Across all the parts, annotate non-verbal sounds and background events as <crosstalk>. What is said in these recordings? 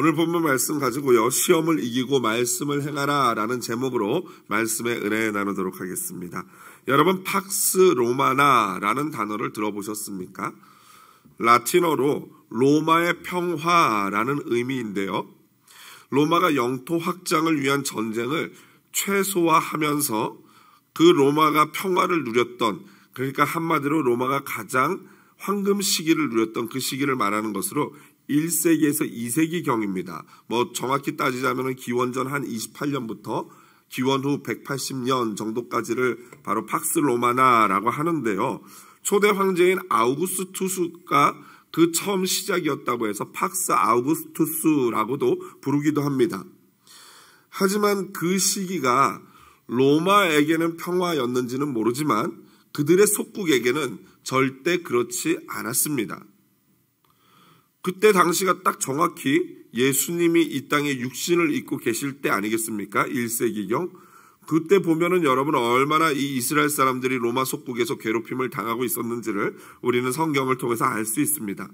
오늘 본문 말씀 가지고요. 시험을 이기고 말씀을 행하라 라는 제목으로 말씀의 은혜 나누도록 하겠습니다. 여러분 팍스 로마나라는 단어를 들어보셨습니까? 라틴어로 로마의 평화라는 의미인데요. 로마가 영토 확장을 위한 전쟁을 최소화하면서 그 로마가 평화를 누렸던 그러니까 한마디로 로마가 가장 황금 시기를 누렸던 그 시기를 말하는 것으로 1세기에서 2세기 경입니다. 뭐 정확히 따지자면 기원전 한 28년부터 기원 후 180년 정도까지를 바로 팍스 로마나라고 하는데요. 초대 황제인 아우구스투스가 그 처음 시작이었다고 해서 팍스 아우구스투스라고도 부르기도 합니다. 하지만 그 시기가 로마에게는 평화였는지는 모르지만 그들의 속국에게는 절대 그렇지 않았습니다. 그때 당시가 딱 정확히 예수님이 이 땅에 육신을 입고 계실 때 아니겠습니까? 1세기경. 그때 보면은 여러분 얼마나 이 이스라엘 사람들이 로마 속국에서 괴롭힘을 당하고 있었는지를 우리는 성경을 통해서 알 수 있습니다.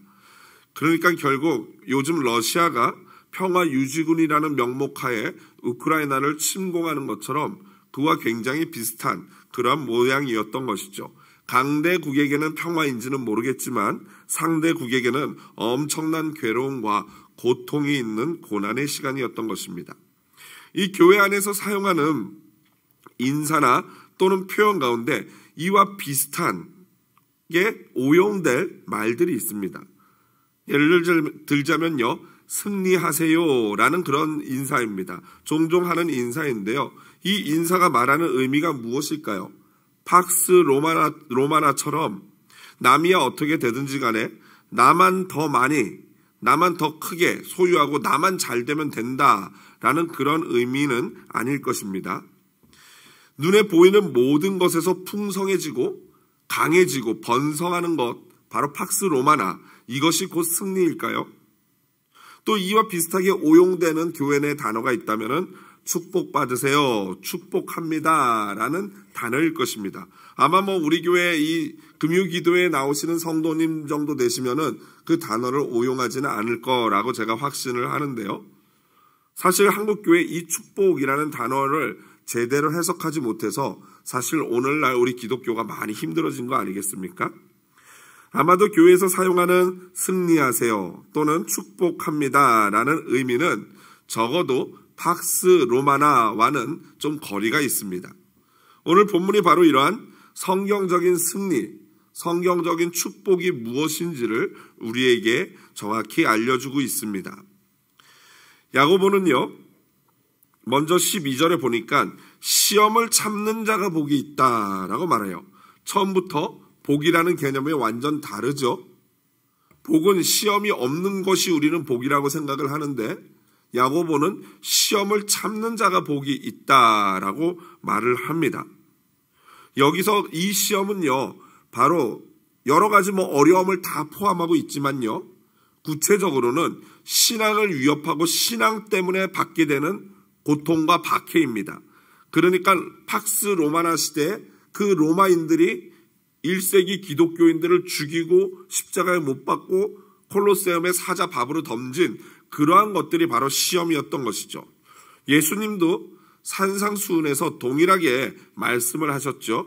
그러니까 결국 요즘 러시아가 평화 유지군이라는 명목하에 우크라이나를 침공하는 것처럼 그와 굉장히 비슷한 그런 모양이었던 것이죠. 강대국에게는 평화인지는 모르겠지만 상대국에게는 엄청난 괴로움과 고통이 있는 고난의 시간이었던 것입니다. 이 교회 안에서 사용하는 인사나 또는 표현 가운데 이와 비슷한 게 오용될 말들이 있습니다. 예를 들자면요. 승리하세요. 라는 그런 인사입니다. 종종 하는 인사인데요. 이 인사가 말하는 의미가 무엇일까요? 박스 로마나, 로마나처럼 남이야 어떻게 되든지 간에 나만 더 많이, 나만 더 크게 소유하고 나만 잘 되면 된다라는 그런 의미는 아닐 것입니다. 눈에 보이는 모든 것에서 풍성해지고 강해지고 번성하는 것, 바로 팍스 로마나, 이것이 곧 승리일까요? 또 이와 비슷하게 오용되는 교회 내 단어가 있다면 축복받으세요. 축복합니다. 라는 단어일 것입니다. 아마 뭐 우리 교회 이 금요 기도에 나오시는 성도님 정도 되시면은 그 단어를 오용하지는 않을 거라고 제가 확신을 하는데요. 사실 한국교회 이 축복이라는 단어를 제대로 해석하지 못해서 사실 오늘날 우리 기독교가 많이 힘들어진 거 아니겠습니까? 아마도 교회에서 사용하는 승리하세요 또는 축복합니다 라는 의미는 적어도 박스 로마나와는 좀 거리가 있습니다. 오늘 본문이 바로 이러한 성경적인 승리, 성경적인 축복이 무엇인지를 우리에게 정확히 알려주고 있습니다. 야고보는요, 먼저 12절에 보니까 시험을 참는 자가 복이 있다라고 말해요. 처음부터 복이라는 개념이 완전 다르죠. 복은 시험이 없는 것이 우리는 복이라고 생각을 하는데 야고보는 시험을 참는 자가 복이 있다라고 말을 합니다. 여기서 이 시험은요, 바로 여러 가지 뭐 어려움을 다 포함하고 있지만요, 구체적으로는 신앙을 위협하고 신앙 때문에 받게 되는 고통과 박해입니다. 그러니까 팍스 로마나 시대에 그 로마인들이 1세기 기독교인들을 죽이고 십자가에 못 박고 콜로세움의 사자 밥으로 덤진 그러한 것들이 바로 시험이었던 것이죠. 예수님도 산상수훈에서 동일하게 말씀을 하셨죠.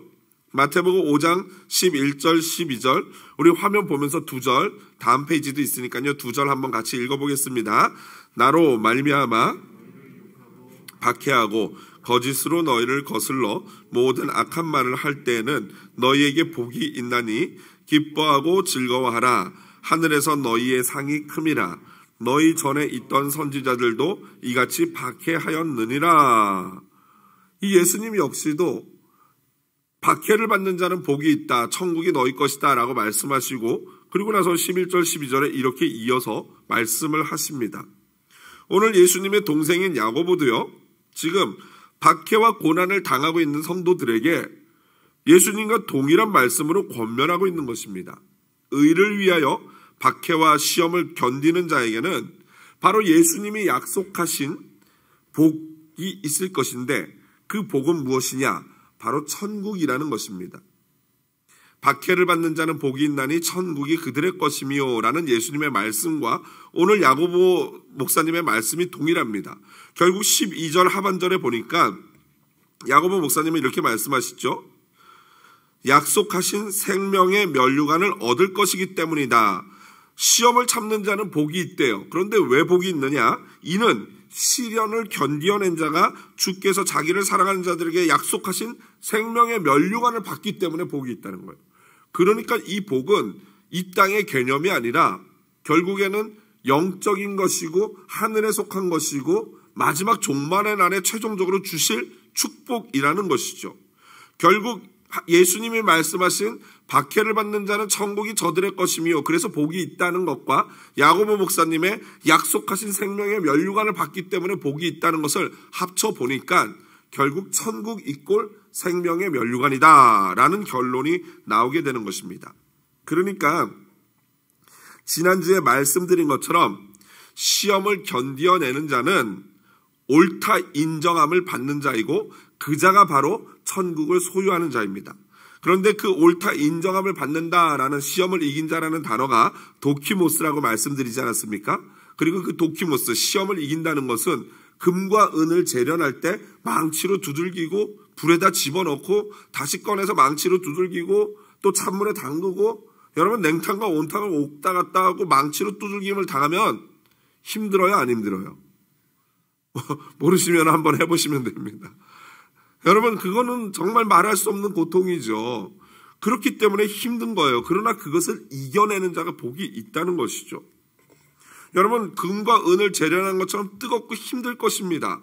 마태복음 5장 11절 12절 우리 화면 보면서 두 절 다음 페이지도 있으니까요. 두 절 한번 같이 읽어보겠습니다. 나로 말미암아 박해하고 거짓으로 너희를 거슬러 모든 악한 말을 할 때에는 너희에게 복이 있나니 기뻐하고 즐거워하라 하늘에서 너희의 상이 큼이라 너희 전에 있던 선지자들도 이같이 박해하였느니라. 이 예수님 역시도 박해를 받는 자는 복이 있다. 천국이 너희 것이다. 라고 말씀하시고, 그리고 나서 11절, 12절에 이렇게 이어서 말씀을 하십니다. 오늘 예수님의 동생인 야고보도요, 지금 박해와 고난을 당하고 있는 성도들에게 예수님과 동일한 말씀으로 권면하고 있는 것입니다. 의를 위하여 박해와 시험을 견디는 자에게는 바로 예수님이 약속하신 복이 있을 것인데 그 복은 무엇이냐? 바로 천국이라는 것입니다. 박해를 받는 자는 복이 있나니 천국이 그들의 것이며라는 예수님의 말씀과 오늘 야고보 목사님의 말씀이 동일합니다. 결국 12절 하반절에 보니까 야고보 목사님은 이렇게 말씀하시죠. 약속하신 생명의 면류관을 얻을 것이기 때문이다. 시험을 참는 자는 복이 있대요. 그런데 왜 복이 있느냐? 이는 시련을 견디어낸 자가 주께서 자기를 사랑하는 자들에게 약속하신 생명의 면류관을 받기 때문에 복이 있다는 거예요. 그러니까 이 복은 이 땅의 개념이 아니라 결국에는 영적인 것이고 하늘에 속한 것이고 마지막 종말의 날에 최종적으로 주실 축복이라는 것이죠. 결국 예수님이 말씀하신 박해를 받는 자는 천국이 저들의 것이며 그래서 복이 있다는 것과 야고보 목사님의 약속하신 생명의 면류관을 받기 때문에 복이 있다는 것을 합쳐 보니까 결국 천국 이꼴 생명의 면류관이다라는 결론이 나오게 되는 것입니다. 그러니까 지난주에 말씀드린 것처럼 시험을 견디어내는 자는 옳다 인정함을 받는 자이고 그자가 바로 천국을 소유하는 자입니다. 그런데 그 옳다 인정함을 받는다라는 시험을 이긴 자라는 단어가 도키모스라고 말씀드리지 않았습니까? 그리고 그 도키모스 시험을 이긴다는 것은 금과 은을 재련할 때 망치로 두들기고 불에다 집어넣고 다시 꺼내서 망치로 두들기고 또 찬물에 담그고 여러분 냉탕과 온탕을 옥다 갔다 하고 망치로 두들김을 당하면 힘들어요 안 힘들어요? <laughs> 모르시면 한번 해보시면 됩니다. 여러분, 그거는 정말 말할 수 없는 고통이죠. 그렇기 때문에 힘든 거예요. 그러나 그것을 이겨내는 자가 복이 있다는 것이죠. 여러분, 금과 은을 재련한 것처럼 뜨겁고 힘들 것입니다.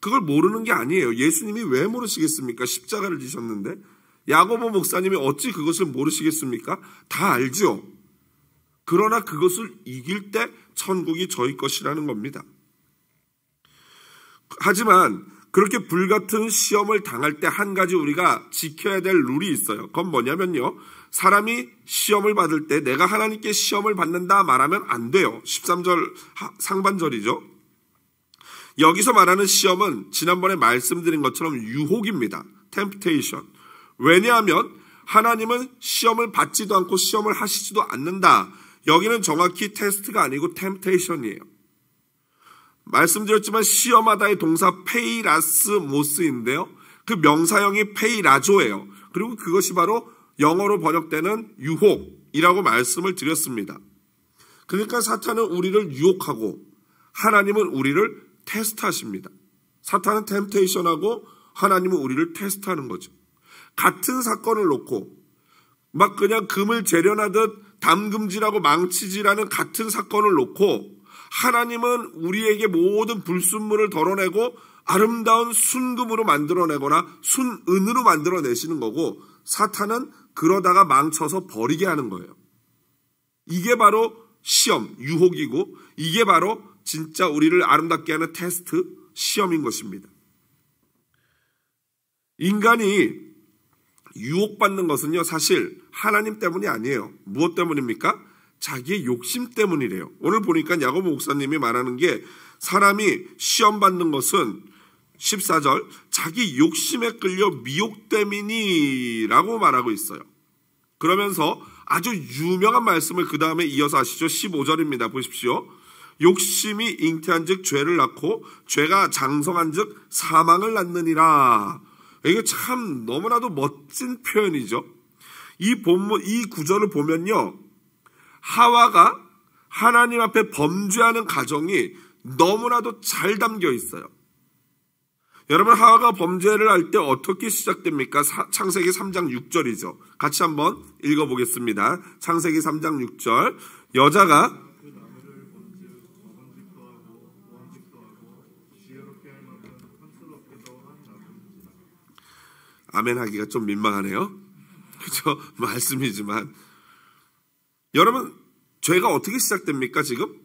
그걸 모르는 게 아니에요. 예수님이 왜 모르시겠습니까? 십자가를 지셨는데. 야고보 목사님이 어찌 그것을 모르시겠습니까? 다 알죠. 그러나 그것을 이길 때 천국이 저희 것이라는 겁니다. 하지만 그렇게 불같은 시험을 당할 때 한 가지 우리가 지켜야 될 룰이 있어요. 그건 뭐냐면요. 사람이 시험을 받을 때 내가 하나님께 시험을 받는다 말하면 안 돼요. 13절 상반절이죠. 여기서 말하는 시험은 지난번에 말씀드린 것처럼 유혹입니다. 템프테이션. 왜냐하면 하나님은 시험을 받지도 않고 시험을 하시지도 않는다. 여기는 정확히 테스트가 아니고 템 e m p t 이에요 말씀드렸지만 시험하다의 동사 페이라스 모스인데요. 그 명사형이 페이라조예요. 그리고 그것이 바로 영어로 번역되는 유혹이라고 말씀을 드렸습니다. 그러니까 사탄은 우리를 유혹하고 하나님은 우리를 테스트하십니다. 사탄은 템테이션하고 하나님은 우리를 테스트하는 거죠. 같은 사건을 놓고 막 그냥 금을 재련하듯 담금질하고 망치질하는 같은 사건을 놓고 하나님은 우리에게 모든 불순물을 덜어내고 아름다운 순금으로 만들어내거나 순은으로 만들어내시는 거고 사탄은 그러다가 망쳐서 버리게 하는 거예요. 이게 바로 시험, 유혹이고 이게 바로 진짜 우리를 아름답게 하는 테스트, 시험인 것입니다. 인간이 유혹받는 것은요, 사실 하나님 때문이 아니에요. 무엇 때문입니까? 자기의 욕심 때문이래요. 오늘 보니까 야고보 목사님이 말하는 게 사람이 시험 받는 것은 14절 자기 욕심에 끌려 미혹때문이라고 말하고 있어요. 그러면서 아주 유명한 말씀을 그 다음에 이어서 하시죠 15절입니다. 보십시오. 욕심이 잉태한 즉 죄를 낳고 죄가 장성한 즉 사망을 낳느니라. 이게 참 너무나도 멋진 표현이죠. 이 본문, 이 구절을 보면요. 하와가 하나님 앞에 범죄하는 가정이 너무나도 잘 담겨 있어요. 여러분 하와가 범죄를 할 때 어떻게 시작됩니까? 사, 창세기 3장 6절이죠. 같이 한번 읽어보겠습니다. 창세기 3장 6절 여자가 아멘 하기가 좀 민망하네요. <laughs> 그죠? 말씀이지만 여러분, 죄가 어떻게 시작됩니까, 지금?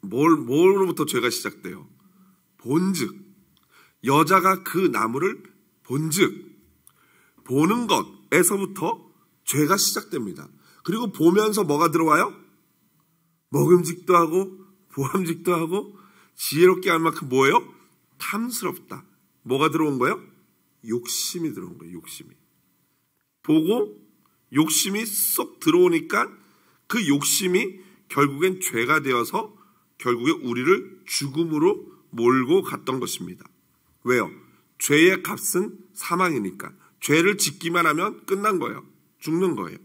뭘, 뭘로부터 죄가 시작돼요? 본즉. 여자가 그 나무를 본즉. 보는 것에서부터 죄가 시작됩니다. 그리고 보면서 뭐가 들어와요? 먹음직도 하고, 보함직도 하고, 지혜롭게 할 만큼 뭐예요? 탐스럽다. 뭐가 들어온 거예요? 욕심이 들어온 거예요, 욕심이. 보고, 욕심이 쏙 들어오니까 그 욕심이 결국엔 죄가 되어서 결국에 우리를 죽음으로 몰고 갔던 것입니다. 왜요? 죄의 값은 사망이니까. 죄를 짓기만 하면 끝난 거예요. 죽는 거예요.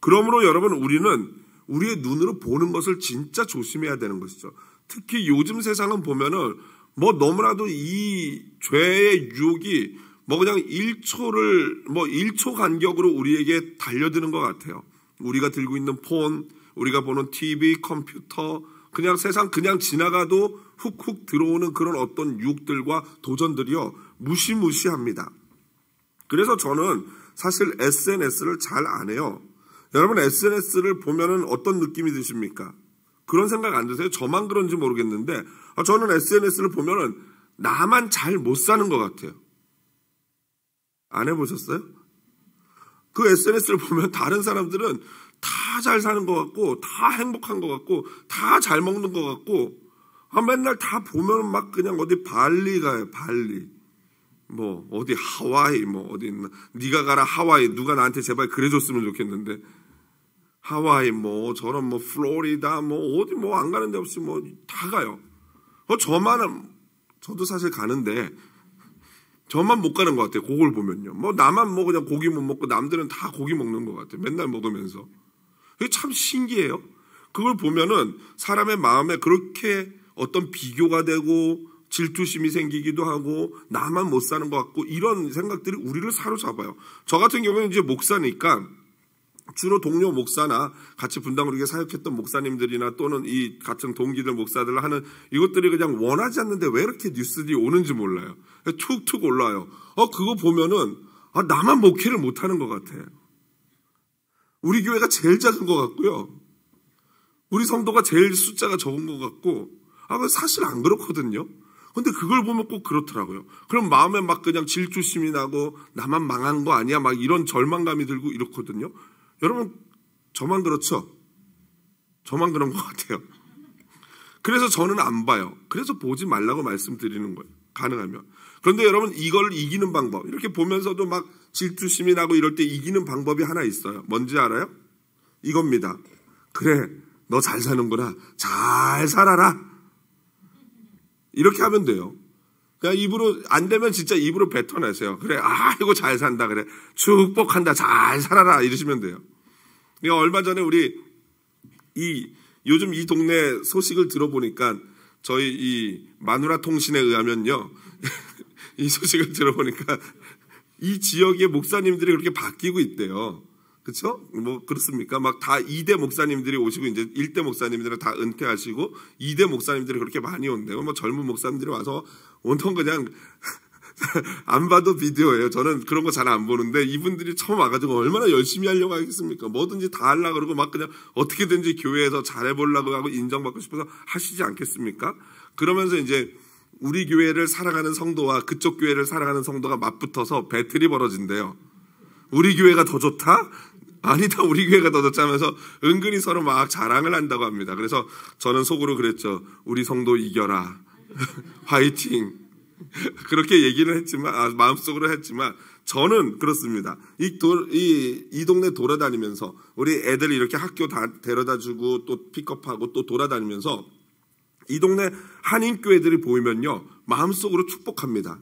그러므로 여러분 우리는 우리의 눈으로 보는 것을 진짜 조심해야 되는 것이죠. 특히 요즘 세상은 보면은 뭐 너무나도 이 죄의 유혹이 뭐 그냥 1초를 뭐 1초 간격으로 우리에게 달려드는 것 같아요. 우리가 들고 있는 폰, 우리가 보는 TV, 컴퓨터, 그냥 세상 그냥 지나가도 훅훅 들어오는 그런 어떤 육들과 도전들이요. 무시무시합니다. 그래서 저는 사실 SNS를 잘 안 해요. 여러분 SNS를 보면은 어떤 느낌이 드십니까? 그런 생각 안 드세요? 저만 그런지 모르겠는데 아, 저는 SNS를 보면은 나만 잘 못 사는 것 같아요. 안 해보셨어요? 그 SNS를 보면 다른 사람들은 다 잘 사는 것 같고, 다 행복한 것 같고, 다 잘 먹는 것 같고, 아, 맨날 다 보면 막 그냥 어디 발리 가요, 발리. 뭐, 어디 하와이, 뭐, 어디 있나. 네가 가라 하와이. 누가 나한테 제발 그래줬으면 좋겠는데. 하와이, 뭐, 저런 뭐, 플로리다, 뭐, 어디 뭐 안 가는 데 없이 뭐, 다 가요. 어, 저만은, 저도 사실 가는데, 저만 못 가는 것 같아요. 그걸 보면요. 뭐 나만 뭐 그냥 고기 못 먹고 남들은 다 고기 먹는 것 같아요. 맨날 먹으면서. 그게 참 신기해요. 그걸 보면은 사람의 마음에 그렇게 어떤 비교가 되고 질투심이 생기기도 하고 나만 못 사는 것 같고 이런 생각들이 우리를 사로잡아요. 저 같은 경우는 이제 목사니까 주로 동료 목사나 같이 분당으로 이렇게 사역했던 목사님들이나 또는 이 같은 동기들 목사들 하는 이것들이 그냥 원하지 않는데 왜 이렇게 뉴스들이 오는지 몰라요. 툭툭 올라요. 어, 그거 보면은, 아, 나만 목회를 못하는 것 같아. 우리 교회가 제일 작은 것 같고요. 우리 성도가 제일 숫자가 적은 것 같고, 아, 사실 안 그렇거든요. 근데 그걸 보면 꼭 그렇더라고요. 그럼 마음에 막 그냥 질투심이 나고, 나만 망한 거 아니야? 막 이런 절망감이 들고 이렇거든요. 여러분, 저만 그렇죠? 저만 그런 것 같아요. 그래서 저는 안 봐요. 그래서 보지 말라고 말씀드리는 거예요. 가능하면. 그런데 여러분, 이걸 이기는 방법. 이렇게 보면서도 막 질투심이 나고 이럴 때 이기는 방법이 하나 있어요. 뭔지 알아요? 이겁니다. 그래, 너 잘 사는구나. 잘 살아라. 이렇게 하면 돼요. 그냥 그러니까 입으로, 안 되면 진짜 입으로 뱉어내세요. 그래, 아, 이거 잘 산다. 그래. 축복한다. 잘 살아라. 이러시면 돼요. 그러니까 얼마 전에 우리 이 요즘 이 동네 소식을 들어보니까 저희 이 마누라 통신에 의하면요. <laughs> 이 소식을 들어보니까 이 지역의 목사님들이 그렇게 바뀌고 있대요. 그렇죠? 뭐 그렇습니까? 막 다 2대 목사님들이 오시고 이제 1대 목사님들은 다 은퇴하시고 2대 목사님들이 그렇게 많이 온대요. 뭐 젊은 목사님들이 와서 온통 그냥 <laughs> 안 봐도 비디오예요. 저는 그런 거 잘 안 보는데 이분들이 처음 와가지고 얼마나 열심히 하려고 하겠습니까? 뭐든지 다 하려고 그러고 막 그냥 어떻게든지 교회에서 잘해보려고 하고 인정받고 싶어서 하시지 않겠습니까? 그러면서 이제 우리 교회를 사랑하는 성도와 그쪽 교회를 사랑하는 성도가 맞붙어서 배틀이 벌어진대요. 우리 교회가 더 좋다? 아니다, 우리 교회가 더 좋다 하 면서 은근히 서로 막 자랑을 한다고 합니다. 그래서 저는 속으로 그랬죠. 우리 성도 이겨라. <laughs> 화이팅. <laughs> 그렇게 얘기를 했지만 아, 마음속으로 했지만 저는 그렇습니다. 이, 도, 이, 이 동네 돌아다니면서 우리 애들 이렇게 학교 다 데려다주고 또 픽업하고 또 돌아다니면서 이 동네 한인 교회들이 보이면요 마음속으로 축복합니다.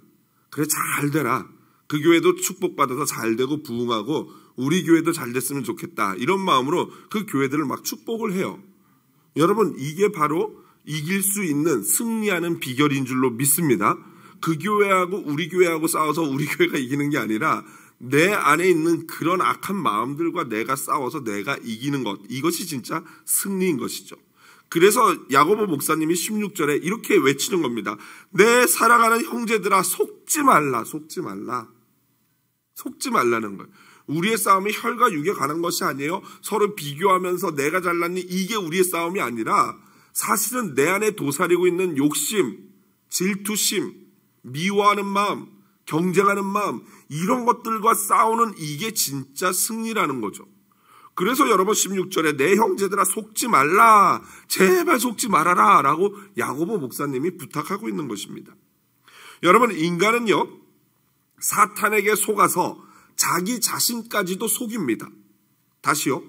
그래 잘 되라. 그 교회도 축복받아서 잘 되고 부흥하고 우리 교회도 잘 됐으면 좋겠다. 이런 마음으로 그 교회들을 막 축복을 해요. 여러분 이게 바로 이길 수 있는 승리하는 비결인 줄로 믿습니다. 그 교회하고 우리 교회하고 싸워서 우리 교회가 이기는 게 아니라 내 안에 있는 그런 악한 마음들과 내가 싸워서 내가 이기는 것 이것이 진짜 승리인 것이죠. 그래서 야고보 목사님이 16절에 이렇게 외치는 겁니다. 내 사랑하는 형제들아 속지 말라 속지 말라 속지 말라는 거예요. 우리의 싸움이 혈과 육에 관한 것이 아니에요. 서로 비교하면서 내가 잘났니 이게 우리의 싸움이 아니라 사실은 내 안에 도사리고 있는 욕심, 질투심, 미워하는 마음, 경쟁하는 마음, 이런 것들과 싸우는 이게 진짜 승리라는 거죠. 그래서 여러분 16절에 내 형제들아 속지 말라. 제발 속지 말아라. 라고 야고보 목사님이 부탁하고 있는 것입니다. 여러분, 인간은요, 사탄에게 속아서 자기 자신까지도 속입니다. 다시요.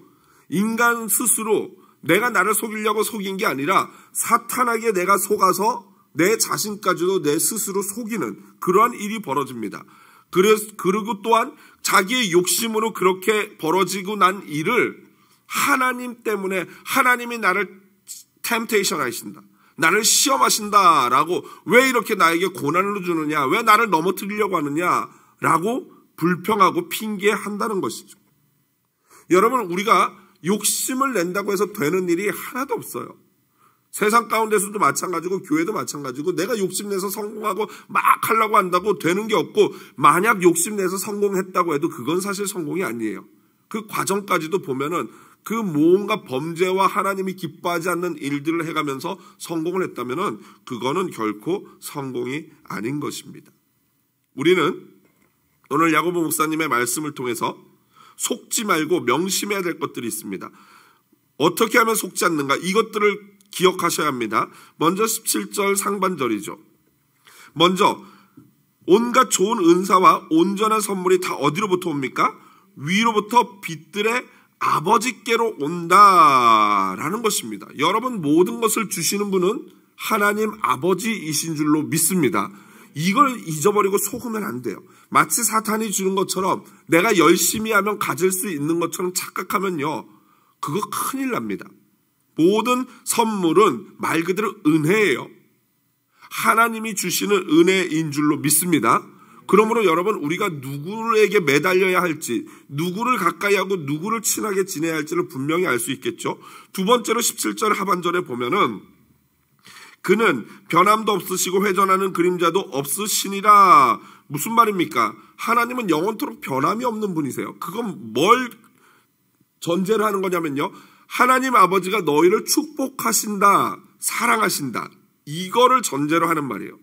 인간 스스로 내가 나를 속이려고 속인 게 아니라 사탄에게 내가 속아서 내 자신까지도 내 스스로 속이는 그러한 일이 벌어집니다. 그리고 또한 자기의 욕심으로 그렇게 벌어지고 난 일을 하나님 때문에 하나님이 나를 템테이션 하신다. 나를 시험하신다. 라고 왜 이렇게 나에게 고난을 주느냐. 왜 나를 넘어뜨리려고 하느냐. 라고 불평하고 핑계한다는 것이죠. 여러분, 우리가 욕심을 낸다고 해서 되는 일이 하나도 없어요. 세상 가운데서도 마찬가지고 교회도 마찬가지고 내가 욕심내서 성공하고 막 하려고 한다고 되는 게 없고 만약 욕심내서 성공했다고 해도 그건 사실 성공이 아니에요. 그 과정까지도 보면은 그 뭔가 범죄와 하나님이 기뻐하지 않는 일들을 해가면서 성공을 했다면은 그거는 결코 성공이 아닌 것입니다. 우리는 오늘 야고보 목사님의 말씀을 통해서 속지 말고 명심해야 될 것들이 있습니다. 어떻게 하면 속지 않는가? 이것들을 기억하셔야 합니다. 먼저 17절 상반절이죠. 먼저 온갖 좋은 은사와 온전한 선물이 다 어디로부터 옵니까? 위로부터 빛들의 아버지께로 온다라는 것입니다. 여러분 모든 것을 주시는 분은 하나님 아버지이신 줄로 믿습니다. 이걸 잊어버리고 속으면 안 돼요. 마치 사탄이 주는 것처럼 내가 열심히 하면 가질 수 있는 것처럼 착각하면요. 그거 큰일 납니다. 모든 선물은 말 그대로 은혜예요. 하나님이 주시는 은혜인 줄로 믿습니다. 그러므로 여러분 우리가 누구에게 매달려야 할지 누구를 가까이 하고 누구를 친하게 지내야 할지를 분명히 알 수 있겠죠. 두 번째로 17절 하반절에 보면은 그는 변함도 없으시고 회전하는 그림자도 없으시니라 무슨 말입니까? 하나님은 영원토록 변함이 없는 분이세요. 그건 뭘 전제를 하는 거냐면요. 하나님 아버지가 너희를 축복하신다, 사랑하신다. 이거를 전제로 하는 말이에요.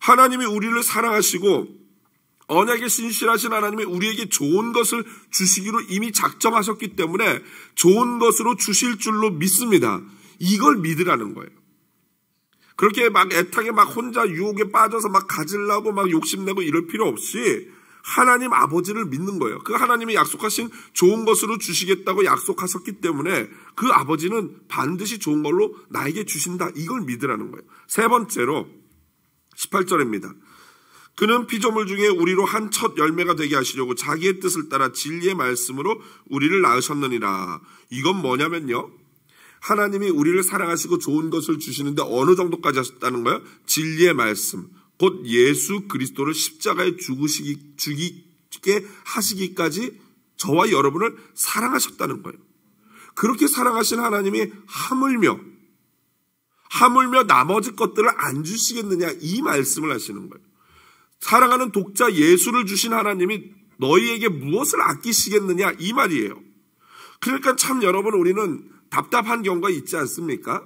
하나님이 우리를 사랑하시고 언약에 신실하신 하나님이 우리에게 좋은 것을 주시기로 이미 작정하셨기 때문에 좋은 것으로 주실 줄로 믿습니다. 이걸 믿으라는 거예요. 그렇게 막 애타게 막 혼자 유혹에 빠져서 막 가질라고 막 욕심내고 이럴 필요 없이 하나님 아버지를 믿는 거예요. 그 하나님이 약속하신 좋은 것으로 주시겠다고 약속하셨기 때문에 그 아버지는 반드시 좋은 걸로 나에게 주신다. 이걸 믿으라는 거예요. 세 번째로 18절입니다. 그는 피조물 중에 우리로 한 첫 열매가 되게 하시려고 자기의 뜻을 따라 진리의 말씀으로 우리를 낳으셨느니라. 이건 뭐냐면요. 하나님이 우리를 사랑하시고 좋은 것을 주시는데 어느 정도까지 하셨다는 거예요? 진리의 말씀. 곧 예수 그리스도를 십자가에 죽으시기, 죽이게 하시기까지 저와 여러분을 사랑하셨다는 거예요. 그렇게 사랑하신 하나님이 하물며, 하물며 나머지 것들을 안 주시겠느냐 이 말씀을 하시는 거예요. 사랑하는 독자 예수를 주신 하나님이 너희에게 무엇을 아끼시겠느냐 이 말이에요. 그러니까 참 여러분 우리는 답답한 경우가 있지 않습니까?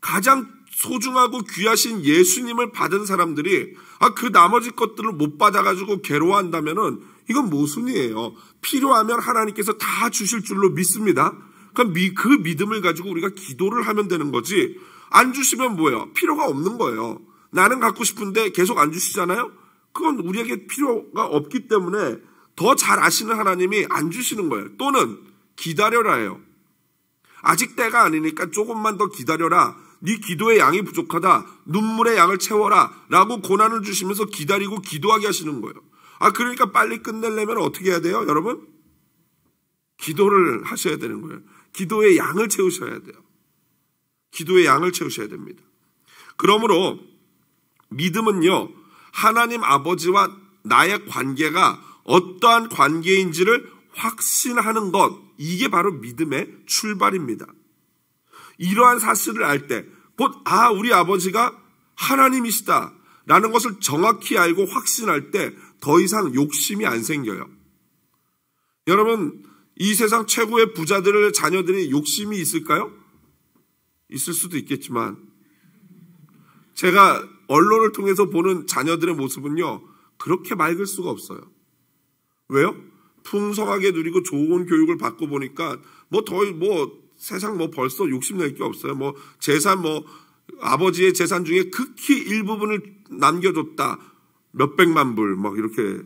가장 소중하고 귀하신 예수님을 받은 사람들이 아, 그 나머지 것들을 못 받아가지고 괴로워한다면은 이건 모순이에요. 필요하면 하나님께서 다 주실 줄로 믿습니다. 그럼 미, 그 믿음을 가지고 우리가 기도를 하면 되는 거지. 안 주시면 뭐예요? 필요가 없는 거예요. 나는 갖고 싶은데 계속 안 주시잖아요? 그건 우리에게 필요가 없기 때문에 더 잘 아시는 하나님이 안 주시는 거예요. 또는 기다려라 해요. 아직 때가 아니니까 조금만 더 기다려라. 네 기도의 양이 부족하다. 눈물의 양을 채워라. 라고 고난을 주시면서 기다리고 기도하게 하시는 거예요. 아, 그러니까 빨리 끝내려면 어떻게 해야 돼요, 여러분? 기도를 하셔야 되는 거예요. 기도의 양을 채우셔야 돼요. 기도의 양을 채우셔야 됩니다. 그러므로 믿음은요, 하나님 아버지와 나의 관계가 어떠한 관계인지를 확신하는 것, 이게 바로 믿음의 출발입니다. 이러한 사실을 알 때, 곧, 아, 우리 아버지가 하나님이시다. 라는 것을 정확히 알고 확신할 때 더 이상 욕심이 안 생겨요. 여러분, 이 세상 최고의 부자들을 자녀들이 욕심이 있을까요? 있을 수도 있겠지만, 제가 언론을 통해서 보는 자녀들의 모습은요, 그렇게 맑을 수가 없어요. 왜요? 풍성하게 누리고 좋은 교육을 받고 보니까 뭐 더, 뭐 세상 뭐 벌써 욕심 낼게 없어요. 뭐 재산 뭐 아버지의 재산 중에 극히 일부분을 남겨줬다. 몇백만 불, 막 이렇게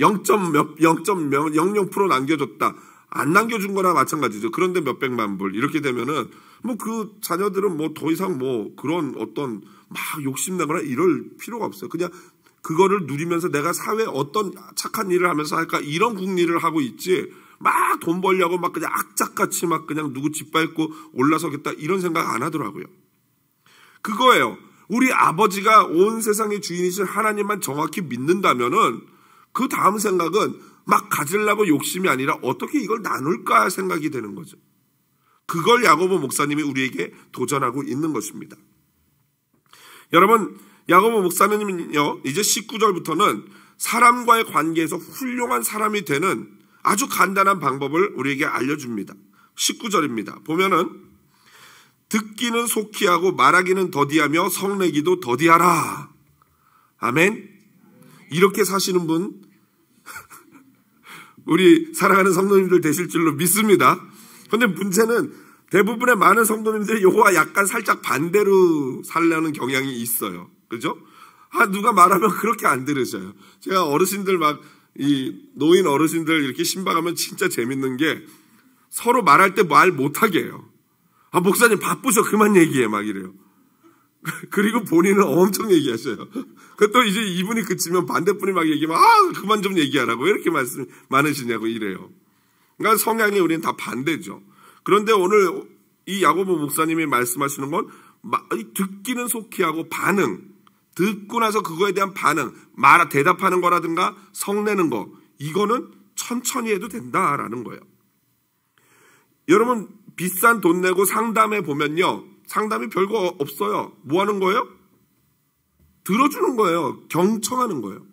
0.00% 남겨줬다. 안 남겨준 거나 마찬가지죠. 그런데 몇백만 불. 이렇게 되면은 뭐 그 자녀들은 뭐 더 이상 뭐 그런 어떤 막 욕심내거나 이럴 필요가 없어요. 그냥 그거를 누리면서 내가 사회 어떤 착한 일을 하면서 할까 이런 국리를 하고 있지 막돈 벌려고 막 그냥 악착같이 막 그냥 누구 짓밟고 올라서겠다 이런 생각 안 하더라고요. 그거예요. 우리 아버지가 온 세상의 주인이신 하나님만 정확히 믿는다면은 그 다음 생각은 막 가지려고 욕심이 아니라 어떻게 이걸 나눌까 생각이 되는 거죠. 그걸 야고보 목사님이 우리에게 도전하고 있는 것입니다. 여러분, 야고보 목사님은요, 이제 19절부터는 사람과의 관계에서 훌륭한 사람이 되는 아주 간단한 방법을 우리에게 알려줍니다. 19절입니다. 보면은 듣기는 속히 하고 말하기는 더디하며 성내기도 더디하라. 아멘. 이렇게 사시는 분 <laughs> 우리 사랑하는 성도님들 되실 줄로 믿습니다. 그런데 문제는 대부분의 많은 성도님들이 요거와 약간 살짝 반대로 살려는 경향이 있어요. 그죠? 아, 누가 말하면 그렇게 안 들으셔요. 제가 어르신들 막이 노인 어르신들 이렇게 신방하면 진짜 재밌는 게 서로 말할 때 말 못하게 해요. 아, 목사님 바쁘셔. 그만 얘기해. 막 이래요. <laughs> 그리고 본인은 엄청 얘기하셔요. <laughs> 그 또 이제 이분이 그치면 반대분이 막 얘기하면, 아, 그만 좀 얘기하라고. 이렇게 말씀 많으시냐고 이래요. 그러니까 성향이 우리는 다 반대죠. 그런데 오늘 이 야고보 목사님이 말씀하시는 건 듣기는 속히하고 반응, 듣고 나서 그거에 대한 반응, 말, 대답하는 거라든가 성내는 거, 이거는 천천히 해도 된다라는 거예요. 여러분, 비싼 돈 내고 상담해 보면요. 상담이 별거 없어요. 뭐 하는 거예요? 들어주는 거예요. 경청하는 거예요.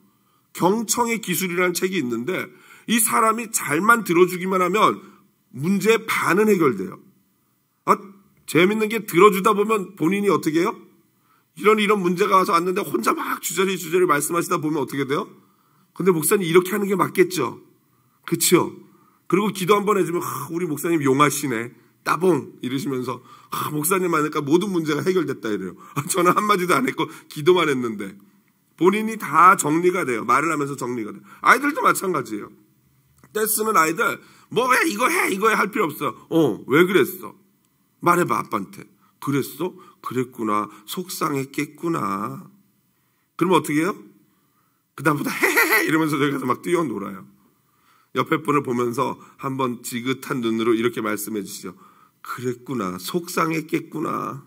경청의 기술이라는 책이 있는데 이 사람이 잘만 들어주기만 하면 문제의 반은 해결돼요. 아, 재밌는 게 들어주다 보면 본인이 어떻게 해요? 이런 이런 문제가 와서 왔는데 혼자 막 주저리 주저리 말씀하시다 보면 어떻게 돼요? 근데 목사님 이렇게 하는 게 맞겠죠? 그치요? 그리고 기도 한 번 해주면 하, 우리 목사님 용하시네 따봉 이러시면서 하, 목사님 하니까 모든 문제가 해결됐다 이래요. 아, 저는 한마디도 안 했고 기도만 했는데 본인이 다 정리가 돼요. 말을 하면서 정리가 돼요. 아이들도 마찬가지예요. 때 쓰는 아이들 뭐해 이거 해 이거 해 할 필요 없어. 어 왜 그랬어? 말해봐 아빠한테. 그랬어? 그랬구나. 속상했겠구나. 그럼 어떻게 해요? 그다음부터 헤헤헤 이러면서 저희 가서 막 뛰어놀아요. 옆에 분을 보면서 한번 지긋한 눈으로 이렇게 말씀해 주시죠. 그랬구나. 속상했겠구나.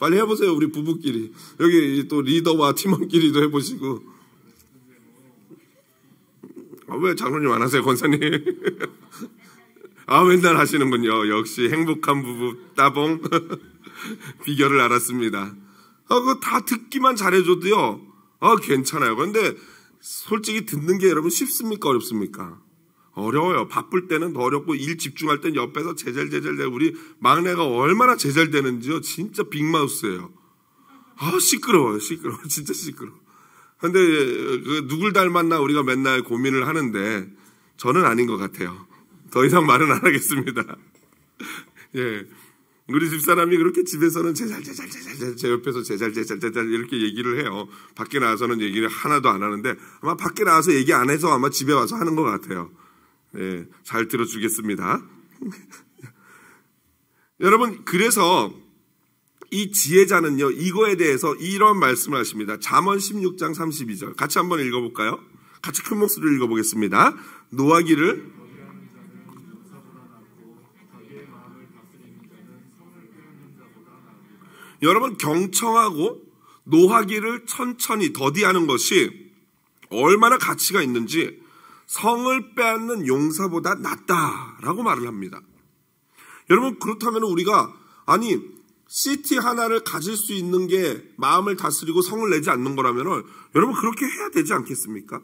빨리 해보세요. 우리 부부끼리. 여기 또 리더와 팀원끼리도 해보시고. 아, 왜 장로님 안 하세요, 권사님? 아, 맨날 하시는군요. 역시 행복한 부부 따봉 <laughs> 비결을 알았습니다. 아, 그다 듣기만 잘해줘도요. 아, 괜찮아요. 그런데 솔직히 듣는 게 여러분 쉽습니까? 어렵습니까? 어려워요. 바쁠 때는 더 어렵고 일 집중할 땐 옆에서 제잘제잘대 우리 막내가 얼마나 제잘되는지요. 진짜 빅마우스예요. 아 시끄러워요. 시끄러워. <laughs> 진짜 시끄러워. 근데 그 누굴 닮았나 우리가 맨날 고민을 하는데 저는 아닌 것 같아요. 더 이상 말은 안 하겠습니다. <laughs> 예. 우리 집사람이 그렇게 집에서는 제잘, 제잘, 제잘, 제잘, 제 옆에서 제잘, 제잘, 제잘 이렇게 얘기를 해요. 밖에 나와서는 얘기를 하나도 안 하는데 아마 밖에 나와서 얘기 안 해서 아마 집에 와서 하는 것 같아요. 예, 잘 들어주겠습니다. <laughs> 여러분, 그래서 이 지혜자는요, 이거에 대해서 이런 말씀을 하십니다. 잠언 16장 32절. 같이 한번 읽어볼까요? 같이 큰 목소리로 읽어보겠습니다. 노하기를 여러분 경청하고 노하기를 천천히 더디하는 것이 얼마나 가치가 있는지 성을 빼앗는 용사보다 낫다라고 말을 합니다. 여러분 그렇다면 우리가 아니 시티 하나를 가질 수 있는 게 마음을 다스리고 성을 내지 않는 거라면 여러분 그렇게 해야 되지 않겠습니까?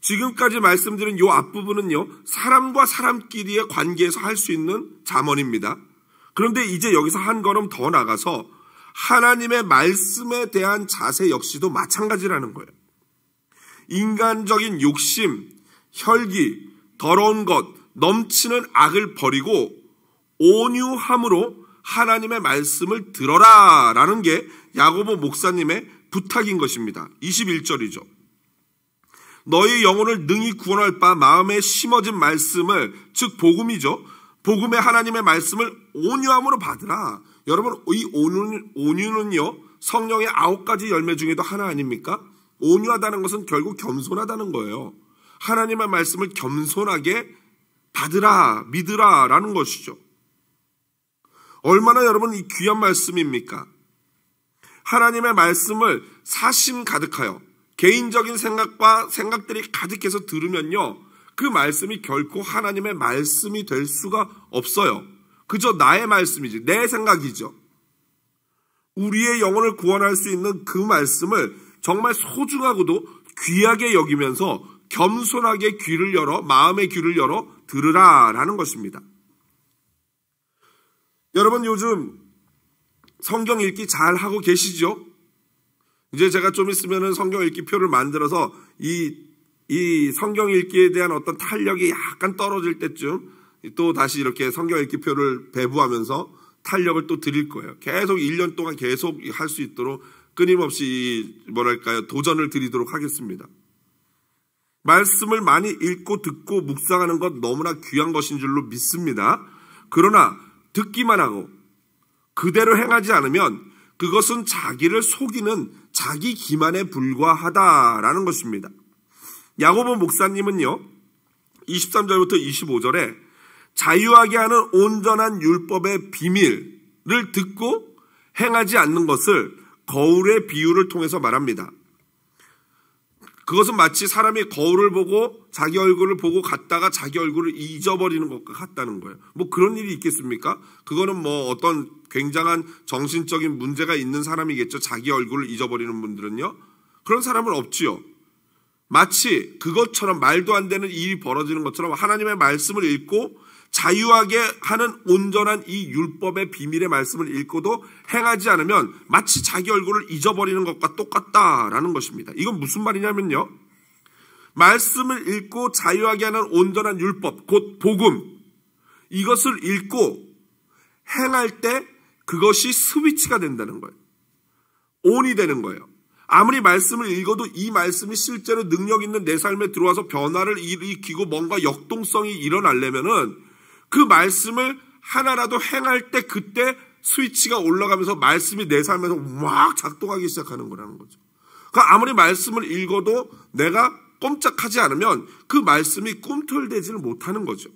지금까지 말씀드린 요 앞부분은요 사람과 사람끼리의 관계에서 할 수 있는 자원입니다 그런데 이제 여기서 한 걸음 더 나가서 하나님의 말씀에 대한 자세 역시도 마찬가지라는 거예요. 인간적인 욕심, 혈기, 더러운 것, 넘치는 악을 버리고 온유함으로 하나님의 말씀을 들어라 라는 게 야고보 목사님의 부탁인 것입니다. 21절이죠. 너희 영혼을 능히 구원할 바 마음에 심어진 말씀을 즉 복음이죠. 복음의 하나님의 말씀을 온유함으로 받으라. 여러분 이 온유, 온유는요 성령의 아홉 가지 열매 중에도 하나 아닙니까? 온유하다는 것은 결국 겸손하다는 거예요. 하나님의 말씀을 겸손하게 받으라, 믿으라 라는 것이죠. 얼마나 여러분 이 귀한 말씀입니까? 하나님의 말씀을 사심 가득하여 개인적인 생각과 생각들이 가득해서 들으면요. 그 말씀이 결코 하나님의 말씀이 될 수가 없어요. 그저 나의 말씀이지, 내 생각이죠. 우리의 영혼을 구원할 수 있는 그 말씀을 정말 소중하고도 귀하게 여기면서 겸손하게 귀를 열어, 마음의 귀를 열어 들으라 라는 것입니다. 여러분 요즘 성경 읽기 잘 하고 계시죠? 이제 제가 좀 있으면 성경 읽기 표를 만들어서 이이 성경 읽기에 대한 어떤 탄력이 약간 떨어질 때쯤 또 다시 이렇게 성경 읽기표를 배부하면서 탄력을 또 드릴 거예요. 계속 1년 동안 계속 할 수 있도록 끊임없이 뭐랄까요. 도전을 드리도록 하겠습니다. 말씀을 많이 읽고 듣고 묵상하는 것 너무나 귀한 것인 줄로 믿습니다. 그러나 듣기만 하고 그대로 행하지 않으면 그것은 자기를 속이는 자기 기만에 불과하다라는 것입니다. 야고보 목사님은요. 23절부터 25절에 자유하게 하는 온전한 율법의 비밀을 듣고 행하지 않는 것을 거울의 비유를 통해서 말합니다. 그것은 마치 사람이 거울을 보고 자기 얼굴을 보고 갔다가 자기 얼굴을 잊어버리는 것과 같다는 거예요. 뭐 그런 일이 있겠습니까? 그거는 뭐 어떤 굉장한 정신적인 문제가 있는 사람이겠죠. 자기 얼굴을 잊어버리는 분들은요. 그런 사람은 없지요. 마치 그것처럼 말도 안 되는 일이 벌어지는 것처럼 하나님의 말씀을 읽고 자유하게 하는 온전한 이 율법의 비밀의 말씀을 읽고도 행하지 않으면 마치 자기 얼굴을 잊어버리는 것과 똑같다라는 것입니다. 이건 무슨 말이냐면요. 말씀을 읽고 자유하게 하는 온전한 율법, 곧 복음. 이것을 읽고 행할 때 그것이 스위치가 된다는 거예요. 온이 되는 거예요. 아무리 말씀을 읽어도 이 말씀이 실제로 능력 있는 내 삶에 들어와서 변화를 일으키고 뭔가 역동성이 일어나려면은 그 말씀을 하나라도 행할 때 그때 스위치가 올라가면서 말씀이 내 삶에서 막 작동하기 시작하는 거라는 거죠. 그러니까 아무리 말씀을 읽어도 내가 꼼짝하지 않으면 그 말씀이 꿈틀대지를 못하는 거죠.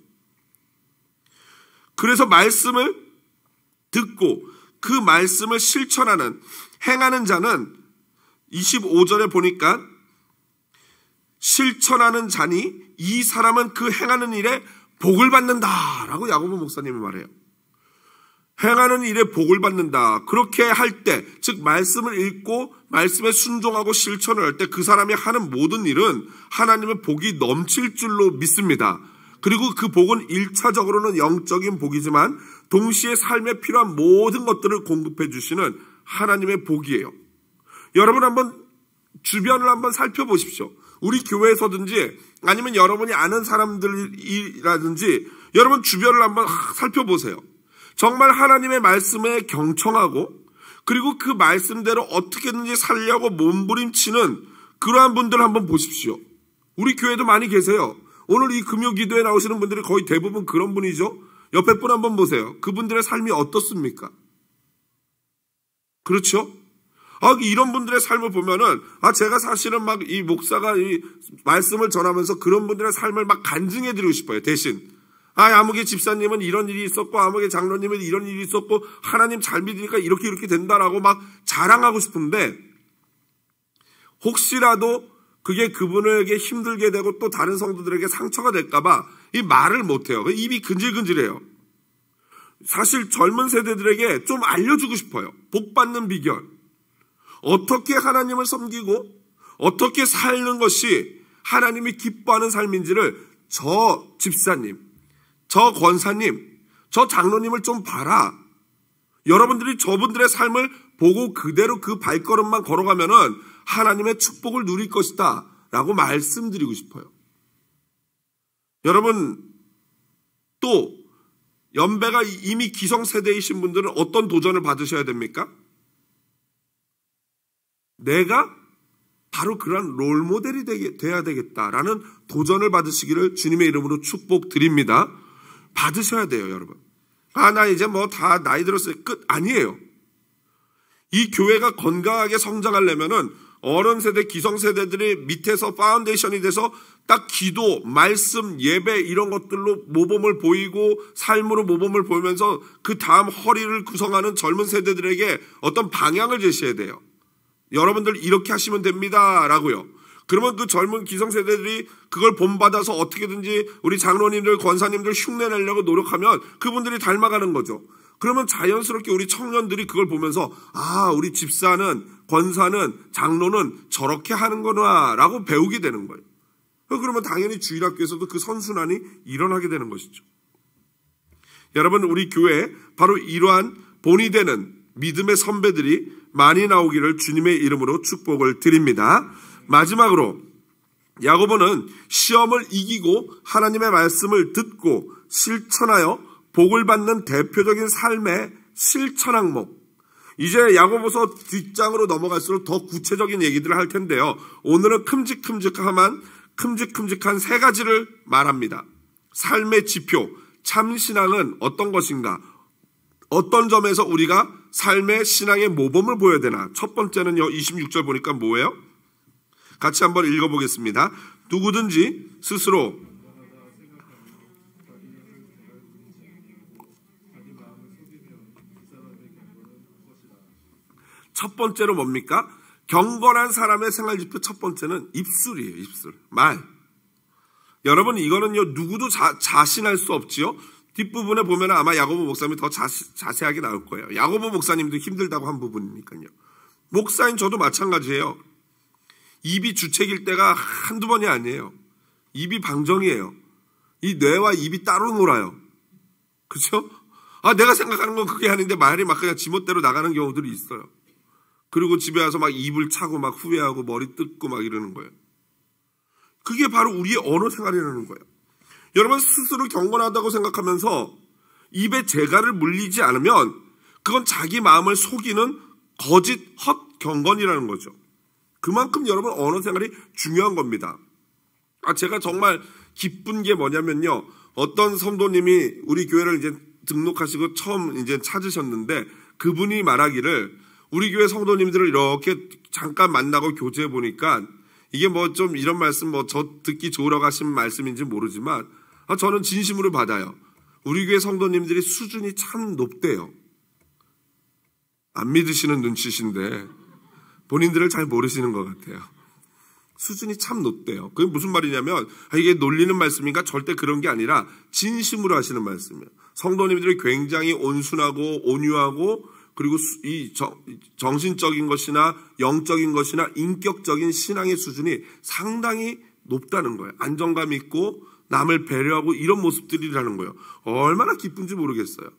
그래서 말씀을 듣고 그 말씀을 실천하는 행하는 자는 25절에 보니까 실천하는 자니 이 사람은 그 행하는 일에 복을 받는다라고 야고보 목사님이 말해요. 행하는 일에 복을 받는다. 그렇게 할 때, 즉 말씀을 읽고 말씀에 순종하고 실천을 할 때 그 사람이 하는 모든 일은 하나님의 복이 넘칠 줄로 믿습니다. 그리고 그 복은 1차적으로는 영적인 복이지만 동시에 삶에 필요한 모든 것들을 공급해 주시는 하나님의 복이에요. 여러분 한번 주변을 한번 살펴보십시오. 우리 교회에서든지 아니면 여러분이 아는 사람들이라든지 여러분 주변을 한번 살펴보세요. 정말 하나님의 말씀에 경청하고 그리고 그 말씀대로 어떻게든지 살려고 몸부림치는 그러한 분들 한번 보십시오. 우리 교회도 많이 계세요. 오늘 이 금요 기도에 나오시는 분들이 거의 대부분 그런 분이죠. 옆에 분 한번 보세요. 그분들의 삶이 어떻습니까? 그렇죠? 아, 이런 분들의 삶을 보면은, 아, 제가 사실은 막 이 목사가 이 말씀을 전하면서 그런 분들의 삶을 막 간증해 드리고 싶어요. 대신. 아, 아무개 집사님은 이런 일이 있었고, 아무개 장로님은 이런 일이 있었고, 하나님 잘 믿으니까 이렇게 이렇게 된다라고 막 자랑하고 싶은데, 혹시라도 그게 그분에게 힘들게 되고 또 다른 성도들에게 상처가 될까봐 이 말을 못해요. 그 입이 근질근질해요. 사실 젊은 세대들에게 좀 알려주고 싶어요. 복 받는 비결. 어떻게 하나님을 섬기고 어떻게 살는 것이 하나님이 기뻐하는 삶인지를 저 집사님, 저 권사님, 저 장로님을 좀 봐라. 여러분들이 저분들의 삶을 보고 그대로 그 발걸음만 걸어가면은 하나님의 축복을 누릴 것이다. 라고 말씀드리고 싶어요. 여러분, 또, 연배가 이미 기성세대이신 분들은 어떤 도전을 받으셔야 됩니까? 내가 바로 그러한 롤 모델이 되게, 돼야 되겠다라는 도전을 받으시기를 주님의 이름으로 축복드립니다. 받으셔야 돼요, 여러분. 아, 나 이제 뭐 다 나이 들었어요. 끝. 아니에요. 이 교회가 건강하게 성장하려면은 어른 세대, 기성 세대들이 밑에서 파운데이션이 돼서 딱 기도, 말씀, 예배 이런 것들로 모범을 보이고 삶으로 모범을 보면서 이그 다음 허리를 구성하는 젊은 세대들에게 어떤 방향을 제시해야 돼요. 여러분들 이렇게 하시면 됩니다. 라고요. 그러면 그 젊은 기성세대들이 그걸 본받아서 어떻게든지 우리 장로님들, 권사님들 흉내 내려고 노력하면 그분들이 닮아가는 거죠. 그러면 자연스럽게 우리 청년들이 그걸 보면서 아, 우리 집사는, 권사는, 장로는 저렇게 하는구나 라고 배우게 되는 거예요. 그러면 당연히 주일학교에서도 그 선순환이 일어나게 되는 것이죠. 여러분, 우리 교회 바로 이러한 본이 되는 믿음의 선배들이 많이 나오기를 주님의 이름으로 축복을 드립니다. 마지막으로 야고보는 시험을 이기고 하나님의 말씀을 듣고 실천하여 복을 받는 대표적인 삶의 실천 항목 이제 야고보서 뒷장으로 넘어갈수록 더 구체적인 얘기들을 할 텐데요. 오늘은 큼직큼직한 큼직큼직한 세 가지를 말합니다. 삶의 지표, 참신앙은 어떤 것인가? 어떤 점에서 우리가 삶의 신앙의 모범을 보여야 되나? 첫 번째는요, 26절 보니까 뭐예요? 같이 한번 읽어보겠습니다. 누구든지 스스로 첫 번째로 뭡니까? 경건한 사람의 생활 지표 첫 번째는 입술이에요, 입술. 말. 여러분, 이거는요, 누구도 자, 자신할 수 없지요? 뒷부분에 보면 아마 야고보 목사님이 더 자세, 자세하게 나올 거예요. 야고보 목사님도 힘들다고 한 부분이니까요. 목사인 저도 마찬가지예요. 입이 주책일 때가 한두 번이 아니에요. 입이 방정이에요. 이 뇌와 입이 따로 놀아요. 그죠아 내가 생각하는 건 그게 아닌데 말이 막 그냥 지멋대로 나가는 경우들이 있어요. 그리고 집에 와서 막 입을 차고 막 후회하고 머리 뜯고 막 이러는 거예요. 그게 바로 우리의 언어 생활이라는 거예요. 여러분 스스로 경건하다고 생각하면서 입에 재갈을 물리지 않으면 그건 자기 마음을 속이는 거짓 헛 경건이라는 거죠. 그만큼 여러분 언어 생활이 중요한 겁니다. 아 제가 정말 기쁜 게 뭐냐면요. 어떤 성도님이 우리 교회를 이제 등록하시고 처음 이제 찾으셨는데 그분이 말하기를 우리 교회 성도님들을 이렇게 잠깐 만나고 교제해 보니까 이게 뭐 좀 이런 말씀 뭐 저 듣기 좋으라고 하신 말씀인지 모르지만 어, 저는 진심으로 받아요. 우리 교회 성도님들이 수준이 참 높대요. 안 믿으시는 눈치신데 본인들을 잘 모르시는 것 같아요. 수준이 참 높대요. 그게 무슨 말이냐면 아, 이게 놀리는 말씀인가? 절대 그런 게 아니라 진심으로 하시는 말씀이에요. 성도님들이 굉장히 온순하고 온유하고 그리고 이 정신적인 것이나 영적인 것이나 인격적인 신앙의 수준이 상당히 높다는 거예요. 안정감 있고 남을 배려하고 이런 모습들이라는 거예요. 얼마나 기쁜지 모르겠어요.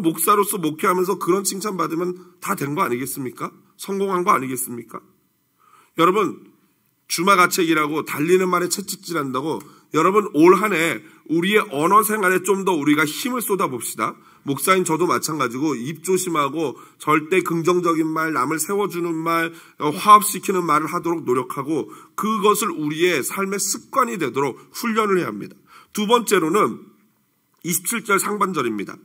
목사로서 목회하면서 그런 칭찬 받으면 다 된 거 아니겠습니까? 성공한 거 아니겠습니까? 여러분 주마가책이라고 달리는 말에 채찍질한다고 여러분 올 한 해 우리의 언어 생활에 좀 더 우리가 힘을 쏟아 봅시다. 목사인 저도 마찬가지고 입 조심하고 절대 긍정적인 말, 남을 세워주는 말, 어, 화합시키는 말을 하도록 노력하고 그것을 우리의 삶의 습관이 되도록 훈련을 해야 합니다. 두 번째로는 27절 상반절입니다.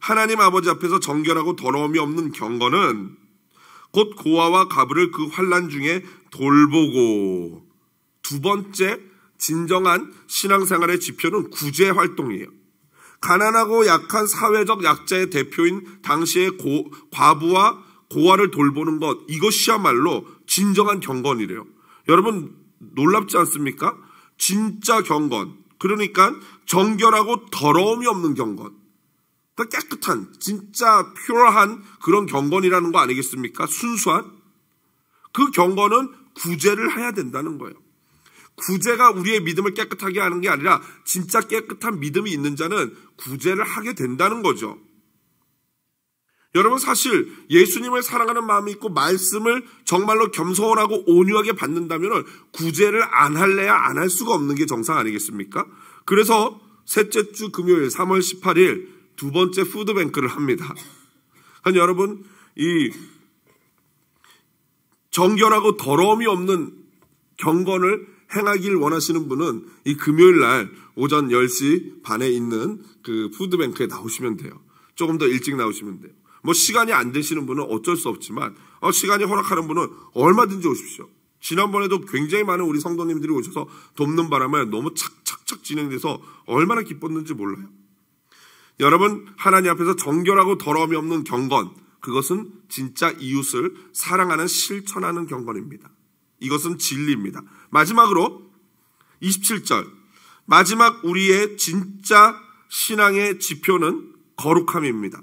하나님 아버지 앞에서 정결하고 더러움이 없는 경건은 곧 고아와 가부를 그 환란 중에 돌보고 두 번째 진정한 신앙생활의 지표는 구제 활동이에요. 가난하고 약한 사회적 약자의 대표인 당시의 고, 과부와 고아를 돌보는 것 이것이야말로 진정한 경건이래요. 여러분 놀랍지 않습니까? 진짜 경건. 그러니까 정결하고 더러움이 없는 경건. 그러니까 깨끗한, 진짜 퓨어한 그런 경건이라는 거 아니겠습니까? 순수한. 그 경건은 구제를 해야 된다는 거예요. 구제가 우리의 믿음을 깨끗하게 하는 게 아니라 진짜 깨끗한 믿음이 있는 자는 구제를 하게 된다는 거죠. 여러분 사실 예수님을 사랑하는 마음이 있고 말씀을 정말로 겸손하고 온유하게 받는다면 구제를 안 할래야 안 할 수가 없는 게 정상 아니겠습니까? 그래서 셋째 주 금요일 3월 18일 두 번째 푸드뱅크를 합니다. 아 여러분 이 정결하고 더러움이 없는 경건을 행하길 원하시는 분은 이 금요일 날 오전 10시 반에 있는 그 푸드뱅크에 나오시면 돼요. 조금 더 일찍 나오시면 돼요. 뭐 시간이 안 되시는 분은 어쩔 수 없지만 어, 시간이 허락하는 분은 얼마든지 오십시오. 지난번에도 굉장히 많은 우리 성도님들이 오셔서 돕는 바람에 너무 착착착 진행돼서 얼마나 기뻤는지 몰라요. 여러분 하나님 앞에서 정결하고 더러움이 없는 경건 그것은 진짜 이웃을 사랑하는 실천하는 경건입니다. 이것은 진리입니다. 마지막으로 27절. 마지막 우리의 진짜 신앙의 지표는 거룩함입니다.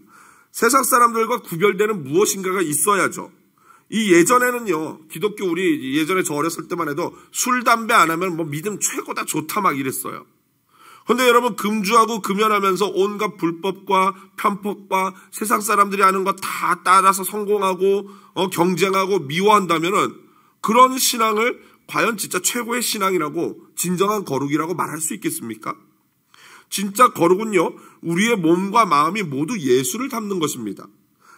세상 사람들과 구별되는 무엇인가가 있어야죠. 이 예전에는요, 기독교 우리 예전에 저 어렸을 때만 해도 술, 담배 안 하면 뭐 믿음 최고다 좋다 막 이랬어요. 근데 여러분 금주하고 금연하면서 온갖 불법과 편법과 세상 사람들이 하는 거 다 따라서 성공하고 어, 경쟁하고 미워한다면은 그런 신앙을 과연 진짜 최고의 신앙이라고 진정한 거룩이라고 말할 수 있겠습니까? 진짜 거룩은요, 우리의 몸과 마음이 모두 예수를 담는 것입니다.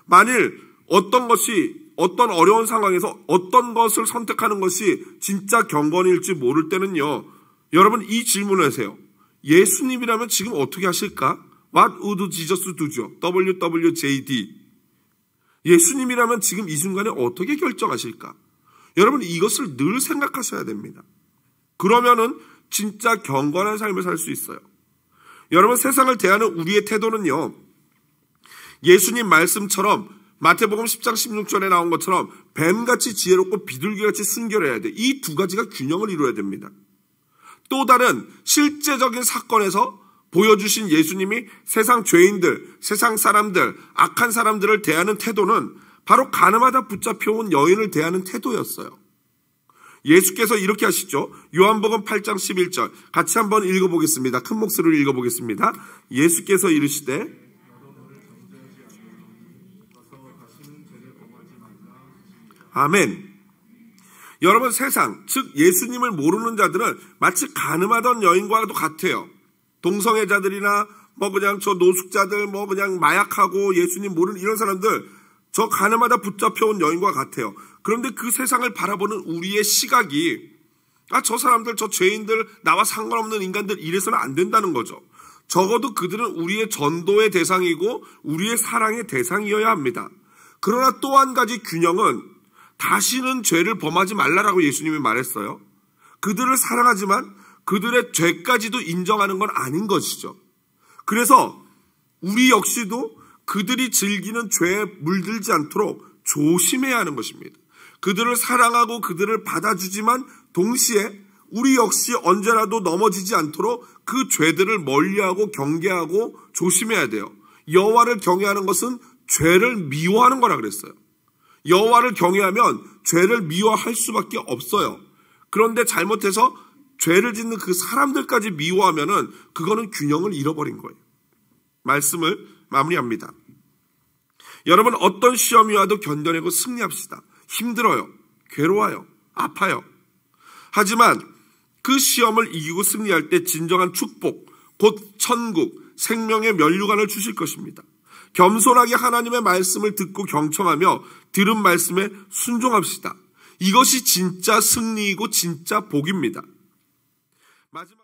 만일 어떤 것이, 어떤 어려운 상황에서 어떤 것을 선택하는 것이 진짜 경건일지 모를 때는요, 여러분 이 질문을 하세요. 예수님이라면 지금 어떻게 하실까? What would Jesus d o WWJD. 예수님이라면 지금 이 순간에 어떻게 결정하실까? 여러분 이것을 늘 생각하셔야 됩니다. 그러면은 진짜 경건한 삶을 살 수 있어요. 여러분 세상을 대하는 우리의 태도는요. 예수님 말씀처럼 마태복음 10장 16절에 나온 것처럼 뱀같이 지혜롭고 비둘기같이 순결해야 돼. 이 두 가지가 균형을 이루어야 됩니다. 또 다른 실제적인 사건에서 보여주신 예수님이 세상 죄인들, 세상 사람들, 악한 사람들을 대하는 태도는 바로 가늠하다 붙잡혀온 여인을 대하는 태도였어요. 예수께서 이렇게 하시죠. 요한복음 8장 11절. 같이 한번 읽어보겠습니다. 큰 목소리로 읽어보겠습니다. 예수께서 이르시되 아멘. 여러분 세상, 즉 예수님을 모르는 자들은 마치 가늠하던 여인과도 같아요. 동성애자들이나 뭐 그냥 저 노숙자들, 뭐 그냥 마약하고 예수님 모르는 이런 사람들 저 가늠하다 붙잡혀온 여인과 같아요. 그런데 그 세상을 바라보는 우리의 시각이 아, 저 사람들, 저 죄인들, 나와 상관없는 인간들 이래서는 안 된다는 거죠. 적어도 그들은 우리의 전도의 대상이고 우리의 사랑의 대상이어야 합니다. 그러나 또 한 가지 균형은 다시는 죄를 범하지 말라라고 예수님이 말했어요. 그들을 사랑하지만 그들의 죄까지도 인정하는 건 아닌 것이죠. 그래서 우리 역시도 그들이 즐기는 죄에 물들지 않도록 조심해야 하는 것입니다. 그들을 사랑하고 그들을 받아주지만 동시에 우리 역시 언제라도 넘어지지 않도록 그 죄들을 멀리하고 경계하고 조심해야 돼요. 여호와를 경외하는 것은 죄를 미워하는 거라 그랬어요. 여호와를 경외하면 죄를 미워할 수밖에 없어요. 그런데 잘못해서 죄를 짓는 그 사람들까지 미워하면은 그거는 균형을 잃어버린 거예요. 말씀을 마무리합니다. 여러분 어떤 시험이 와도 견뎌내고 승리합시다. 힘들어요. 괴로워요. 아파요. 하지만 그 시험을 이기고 승리할 때 진정한 축복, 곧 천국, 생명의 면류관을 주실 것입니다. 겸손하게 하나님의 말씀을 듣고 경청하며 들은 말씀에 순종합시다. 이것이 진짜 승리이고 진짜 복입니다. 마지막